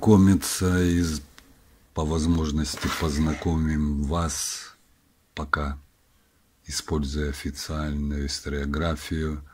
познакомиться и по возможности познакомим вас пока, используя официальную историографию,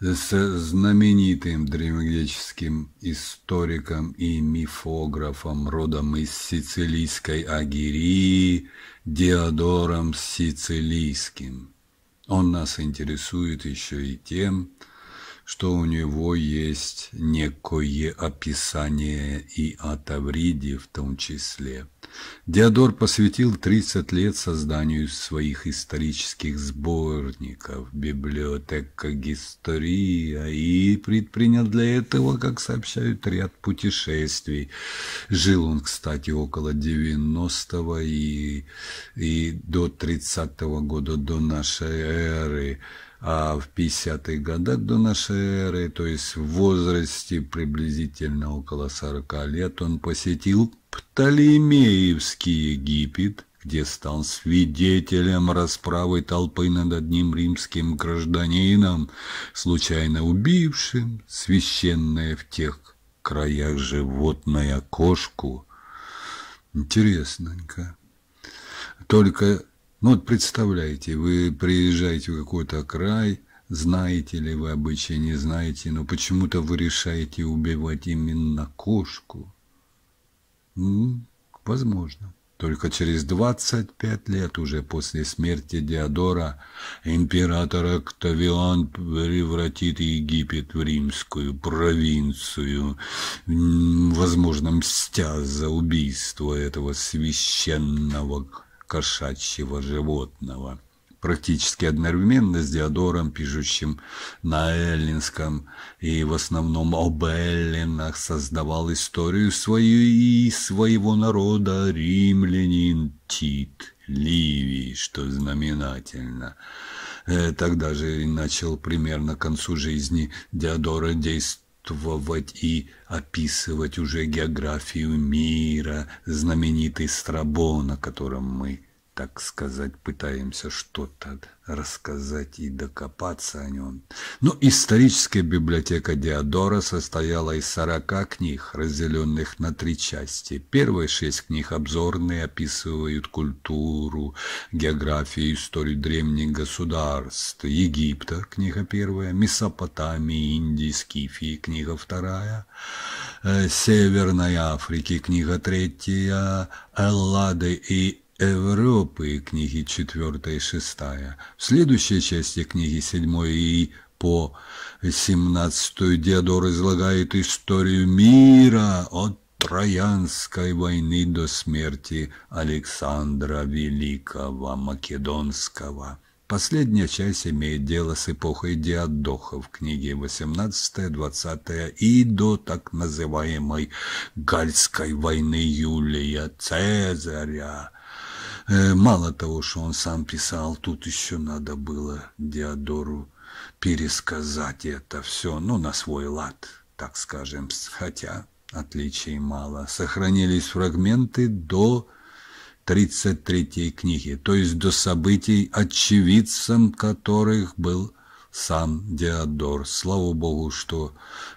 с знаменитым древнегреческим историком и мифографом родом из сицилийской Агирии Диодором Сицилийским. Он нас интересует еще и тем, что что у него есть некое описание и от Авриди в том числе – Диодор посвятил 30 лет созданию своих исторических сборников «Библиотека Гистория» и предпринял для этого, как сообщают, ряд путешествий. Жил он, кстати, около 90-го и, и до 30-го года до нашей эры а в 50-х годах до нашей эры, то есть в возрасте приблизительно около 40 лет, он посетил Птолемеевский Египет, где стал свидетелем расправы толпы над одним римским гражданином, случайно убившим священное в тех краях животное кошку. Интересненько. Только, ну вот представляете, вы приезжаете в какой-то край, знаете ли вы обычаи, не знаете, но почему-то вы решаете убивать именно кошку. Возможно. Только через 25 лет уже после смерти Диодора император Октавиан превратит Египет в римскую провинцию, возможно, мстя за убийство этого священного кошачьего животного практически одновременно с Диодором, пишущим на эллинском и в основном об эллинах, создавал историю свою и своего народа римлянин Тит Ливий, что знаменательно. Э, тогда же начал примерно к концу жизни Диодора действовать и описывать уже географию мира, знаменитый Страбон, о котором мы так сказать, пытаемся что-то рассказать и докопаться о нем. Но ну, историческая библиотека Диодора состояла из 40 книг, разделенных на три части. Первые шесть книг обзорные описывают культуру, географию, историю древних государств, Египта, книга первая, Месопотамии, Индии, Скифии, книга вторая, э, Северной Африки, книга третья, Эллады и Европы, книги 4 и 6. В следующей части книги 7 и по 17 Диодор излагает историю мира от Троянской войны до смерти Александра Великого Македонского. Последняя часть имеет дело с эпохой Диадоха в книге 18-20 и до так называемой Гальской войны Юлия Цезаря. Э, мало того, что он сам писал, тут еще надо было Диодору пересказать это все, ну, на свой лад, так скажем, хотя отличий мало. Сохранились фрагменты до 33 книги, то есть до событий, очевидцем которых был сам Диодор. Слава Богу, что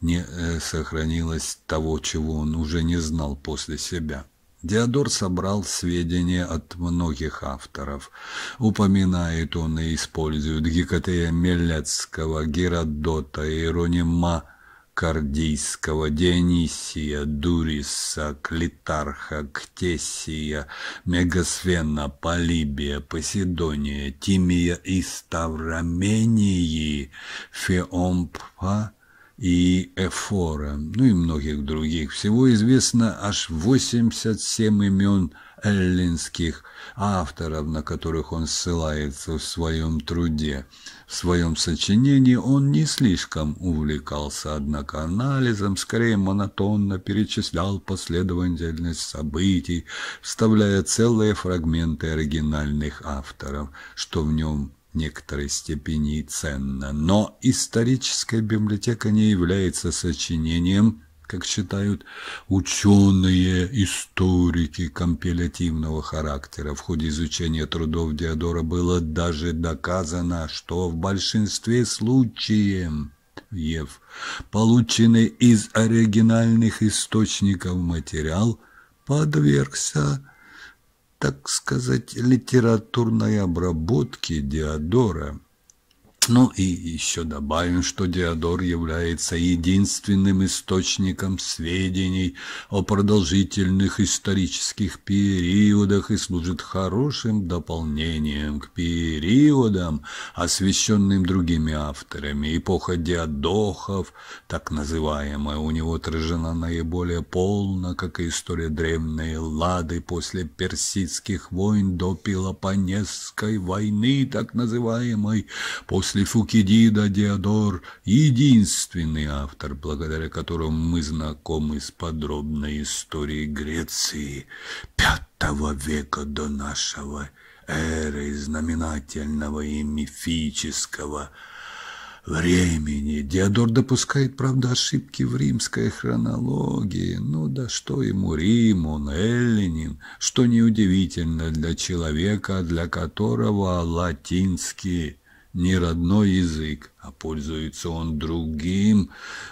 не э, сохранилось того, чего он уже не знал после себя. Диодор собрал сведения от многих авторов. Упоминает он и использует Гекатея Мелецкого, Геродота, Иеронима Кардийского, Дионисия, Дуриса, Клитарха, Ктесия, Мегасвена, Полибия, Поседония, Тимия и Ставромении, Феомпа, и Эфора, ну и многих других. Всего известно аж 87 имен эллинских авторов, на которых он ссылается в своем труде. В своем сочинении он не слишком увлекался, однако, анализом, скорее монотонно перечислял последовательность событий, вставляя целые фрагменты оригинальных авторов, что в нем некоторой степени и ценно, но историческая библиотека не является сочинением, как считают ученые-историки компилятивного характера. В ходе изучения трудов Диодора было даже доказано, что в большинстве случаев Ев, полученный из оригинальных источников материал, подвергся так сказать, литературной обработки Диодора. Ну и еще добавим, что Диодор является единственным источником сведений о продолжительных исторических периодах и служит хорошим дополнением к периодам, освещенным другими авторами. Эпоха Диодохов, так называемая, у него отражена наиболее полно, как и история древней Лады после персидских войн до Пелопонесской войны, так называемой, после если Фукидида Диодор – единственный автор, благодаря которому мы знакомы с подробной историей Греции V века до нашего эры, знаменательного и мифического времени. Диодор допускает, правда, ошибки в римской хронологии. Ну да что ему Рим, он эллинин, что неудивительно для человека, для которого латинские не родной язык, а пользуется он другим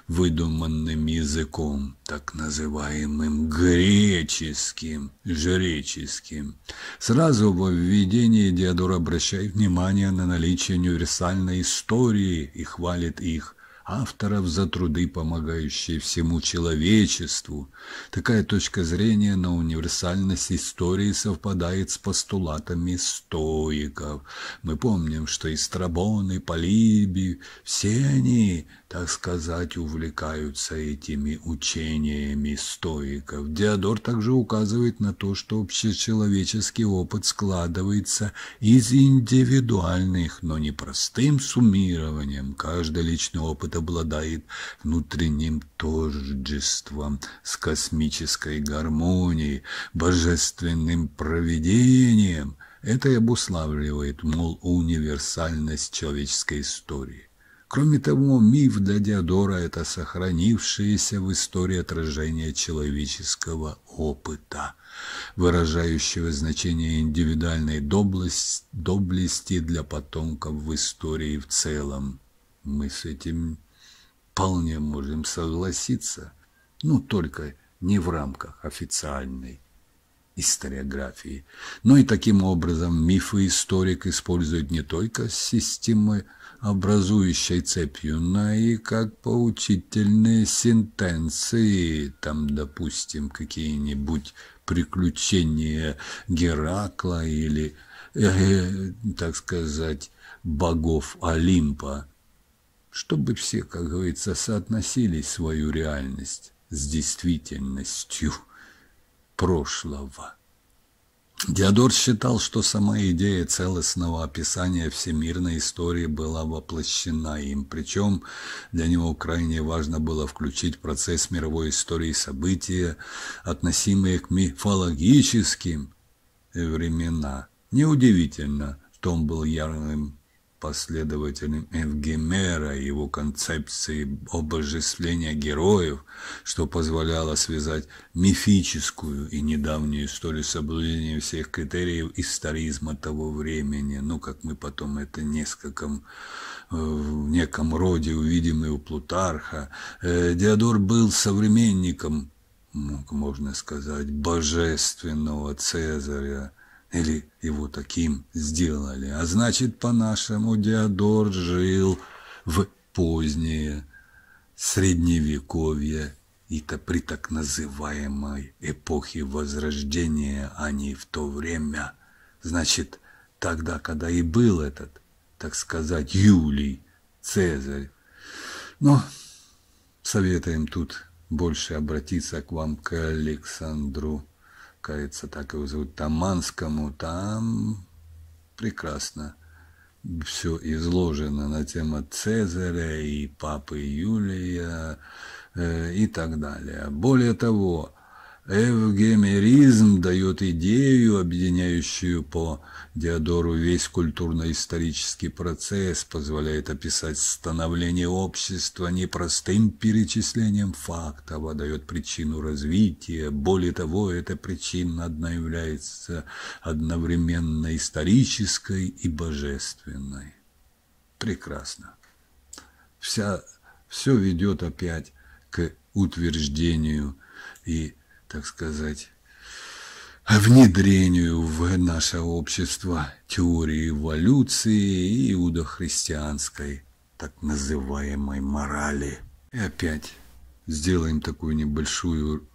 выдуманным языком, так называемым греческим, жреческим. Сразу во введении Диодор обращает внимание на наличие универсальной истории и хвалит их – авторов за труды, помогающие всему человечеству. Такая точка зрения на универсальность истории совпадает с постулатами стоиков. Мы помним, что и Страбон, и Полибий, все они так сказать, увлекаются этими учениями стоиков. Диодор также указывает на то, что общечеловеческий опыт складывается из индивидуальных, но не простым суммированием. Каждый личный опыт обладает внутренним тождеством с космической гармонией, божественным провидением. Это и обуславливает, мол, универсальность человеческой истории. Кроме того, миф для Диодора – это сохранившееся в истории отражение человеческого опыта, выражающего значение индивидуальной доблести для потомков в истории в целом. Мы с этим вполне можем согласиться, но только не в рамках официальной историографии. Но и таким образом мифы историк использует не только системы образующей цепью на и как поучительные сентенции, там, допустим, какие-нибудь приключения Геракла или, э, э, так сказать, богов Олимпа, чтобы все, как говорится, соотносили свою реальность с действительностью прошлого. Диодор считал, что сама идея целостного описания всемирной истории была воплощена им, причем для него крайне важно было включить в процесс мировой истории события, относимые к мифологическим времена. Неудивительно, что он был ярым последователем Эвгемера и его концепции обожествления героев, что позволяло связать мифическую и недавнюю историю соблюдения всех критериев историзма того времени, ну, как мы потом это нескольком э, в неком роде увидим и у Плутарха. Э, Диодор был современником, можно сказать, божественного Цезаря, или его таким сделали. А значит, по-нашему, Диодор жил в позднее средневековье и-то при так называемой эпохе Возрождения, а не в то время. Значит, тогда, когда и был этот, так сказать, Юлий, Цезарь. Но советуем тут больше обратиться к вам, к Александру кажется, так его зовут, Таманскому, там прекрасно все изложено на тему Цезаря и Папы Юлия э, и так далее. Более того, Эвгемеризм дает идею, объединяющую по Диодору весь культурно-исторический процесс, позволяет описать становление общества не простым перечислением фактов, а дает причину развития. Более того, эта причина одна является одновременно исторической и божественной. Прекрасно. Вся, все ведет опять к утверждению и так сказать, внедрению в наше общество теории эволюции и иудохристианской так называемой морали. И опять сделаем такую небольшую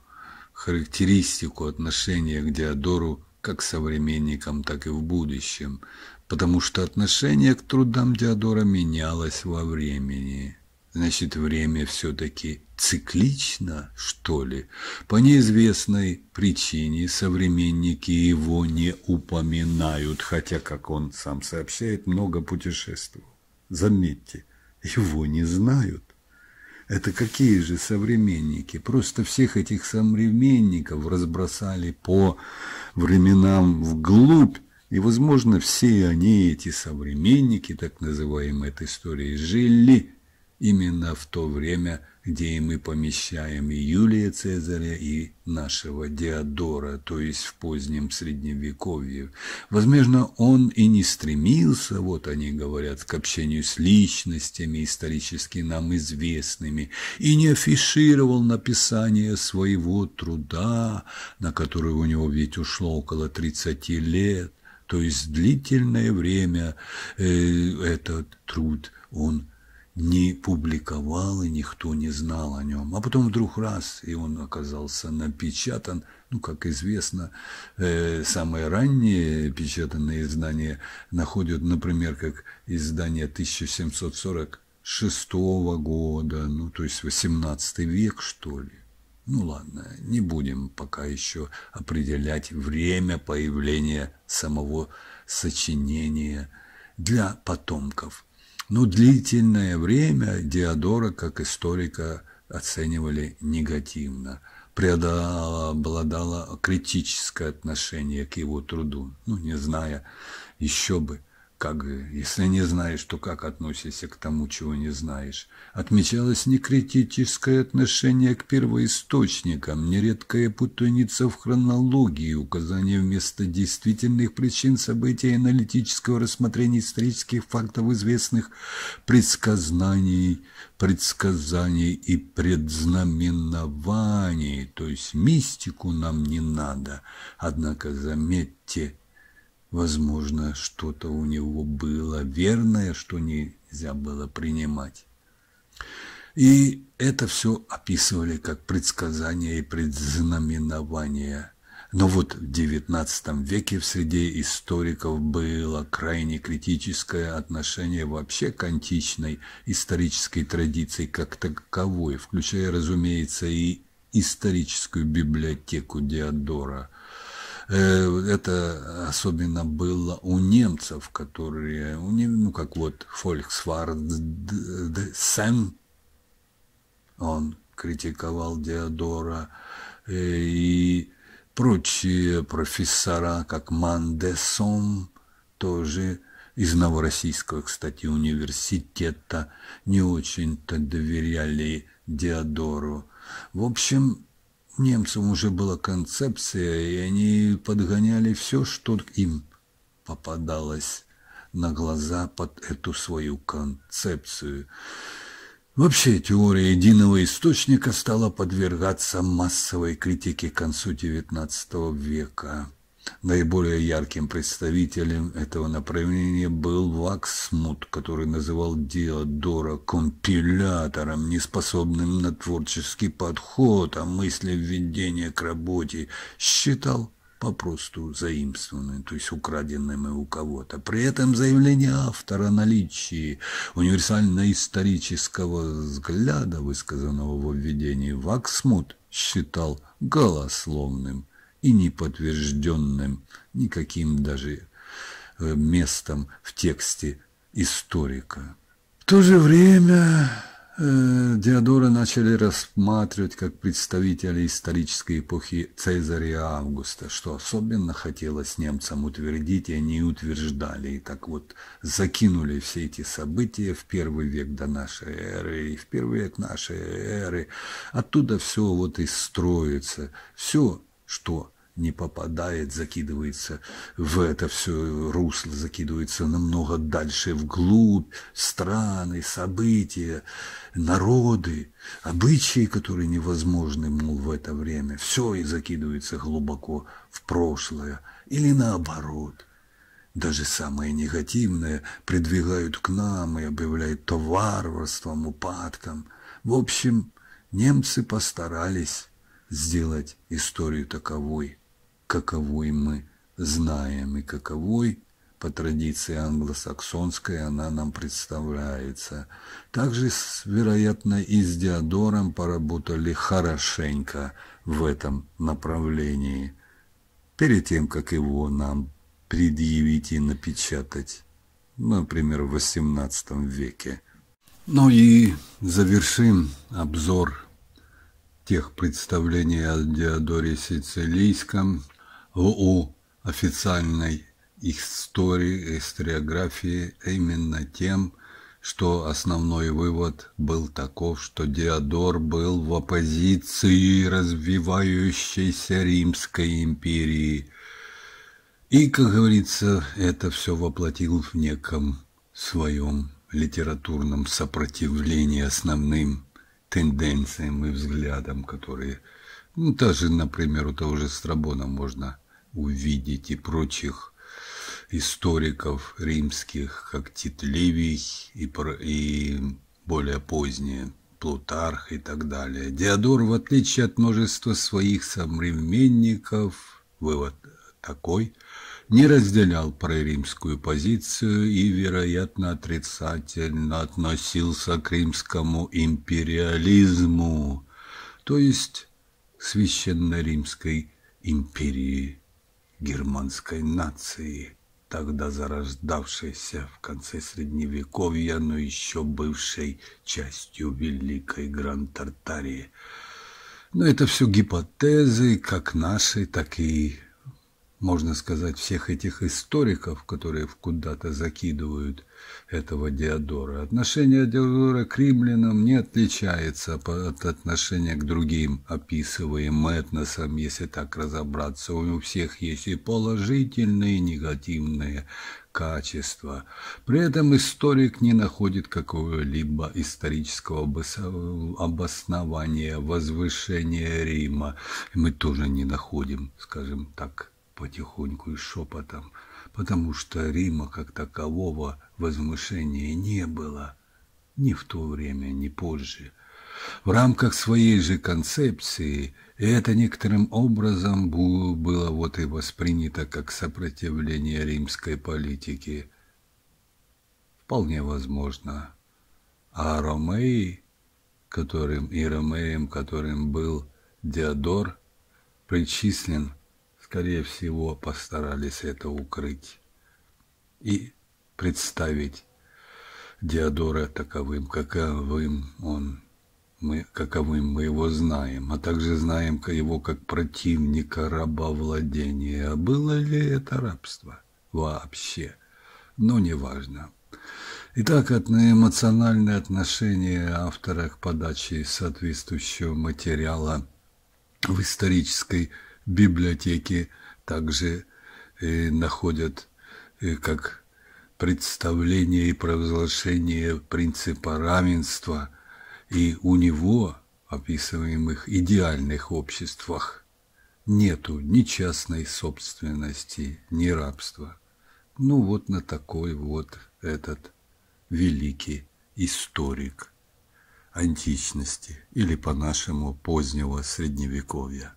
характеристику отношения к Диодору как современникам, так и в будущем, потому что отношение к трудам Диодора менялось во времени. Значит, время все-таки циклично, что ли? По неизвестной причине современники его не упоминают, хотя, как он сам сообщает, много путешествовал. Заметьте, его не знают. Это какие же современники? Просто всех этих современников разбросали по временам вглубь, и, возможно, все они, эти современники, так называемые этой истории, жили именно в то время, где и мы помещаем и Юлия Цезаря, и нашего Диодора, то есть в позднем Средневековье. Возможно, он и не стремился, вот они говорят, к общению с личностями, исторически нам известными, и не афишировал написание своего труда, на который у него ведь ушло около 30 лет, то есть длительное время э, этот труд он не публиковал, и никто не знал о нем. А потом вдруг раз, и он оказался напечатан. Ну, как известно, э, самые ранние печатанные издания находят, например, как издание 1746 года, ну, то есть 18 век, что ли. Ну ладно, не будем пока еще определять время появления самого сочинения для потомков – но ну, длительное время Диодора как историка оценивали негативно. Преобладало критическое отношение к его труду, ну, не зная еще бы как если не знаешь, то как относишься к тому, чего не знаешь. Отмечалось некритическое отношение к первоисточникам, нередкая путаница в хронологии, указание вместо действительных причин событий аналитического рассмотрения исторических фактов известных предсказаний, предсказаний и предзнаменований, то есть мистику нам не надо. Однако заметьте, Возможно, что-то у него было верное, что нельзя было принимать. И это все описывали как предсказания и предзнаменования. Но вот в XIX веке в среде историков было крайне критическое отношение вообще к античной исторической традиции как таковой, включая, разумеется, и историческую библиотеку Диодора – Э, это особенно было у немцев, которые, у них, ну как вот Фольксвардсен, он критиковал Диодора э, и прочие профессора, как Мандесом тоже из Новороссийского, кстати, университета, не очень-то доверяли Диодору. В общем, Немцам уже была концепция, и они подгоняли все, что им попадалось на глаза под эту свою концепцию. Вообще теория единого источника стала подвергаться массовой критике к концу XIX века. Наиболее ярким представителем этого направления был Ваксмут, который называл Диодора компилятором, неспособным на творческий подход, а мысли введения к работе считал попросту заимствованным, то есть украденным и у кого-то. При этом заявление автора о наличии универсально-исторического взгляда, высказанного в введении Ваксмут, считал голословным – и не подтвержденным никаким даже э, местом в тексте историка. В то же время э, Диодора начали рассматривать как представителя исторической эпохи Цезаря и Августа, что особенно хотелось немцам утвердить, и они утверждали. И так вот закинули все эти события в первый век до нашей эры, и в первый век нашей эры. Оттуда все вот и строится. Все что не попадает, закидывается в это все русло, закидывается намного дальше, вглубь, страны, события, народы, обычаи, которые невозможны, мол, в это время. Все и закидывается глубоко в прошлое. Или наоборот. Даже самое негативное придвигают к нам и объявляют то варварством, упадком. В общем, немцы постарались сделать историю таковой, каковой мы знаем и каковой по традиции англосаксонской она нам представляется. Также, вероятно, и с Диодором поработали хорошенько в этом направлении, перед тем, как его нам предъявить и напечатать, например, в XVIII веке. Ну и завершим обзор тех представлений о Диодоре Сицилийском, о официальной истории, историографии именно тем, что основной вывод был таков, что Диодор был в оппозиции развивающейся Римской империи. И, как говорится, это все воплотил в неком своем литературном сопротивлении основным тенденциям и взглядам, которые ну, даже, например, у того же Страбона можно увидеть и прочих историков римских, как Тит Ливий и, и более поздние Плутарх и так далее. Диодор, в отличие от множества своих современников, вывод такой – не разделял проримскую позицию и, вероятно, отрицательно относился к римскому империализму, то есть священно-римской империи германской нации, тогда зарождавшейся в конце Средневековья, но еще бывшей частью Великой Гранд-Тартарии. Но это все гипотезы, как наши, так и можно сказать, всех этих историков, которые куда-то закидывают этого Диодора. Отношение Диодора к римлянам не отличается от отношения к другим описываемым этносам, если так разобраться. У всех есть и положительные, и негативные качества. При этом историк не находит какого-либо исторического обоснования возвышения Рима. мы тоже не находим, скажем так, потихоньку и шепотом, потому что Рима как такового возмышения не было ни в то время, ни позже. В рамках своей же концепции это некоторым образом было вот и воспринято как сопротивление римской политике. Вполне возможно. А Ромеи, которым и Ромеем, которым был Диодор, причислен скорее всего, постарались это укрыть и представить Диодора таковым, каковым он мы, каковым мы его знаем, а также знаем его как противника рабовладения. А было ли это рабство вообще? Но ну, неважно. Итак, от эмоциональное отношение автора к подаче соответствующего материала в исторической библиотеки также э, находят э, как представление и провозглашение принципа равенства и у него, описываемых идеальных обществах, нету ни частной собственности, ни рабства. Ну вот на такой вот этот великий историк античности или по-нашему позднего средневековья.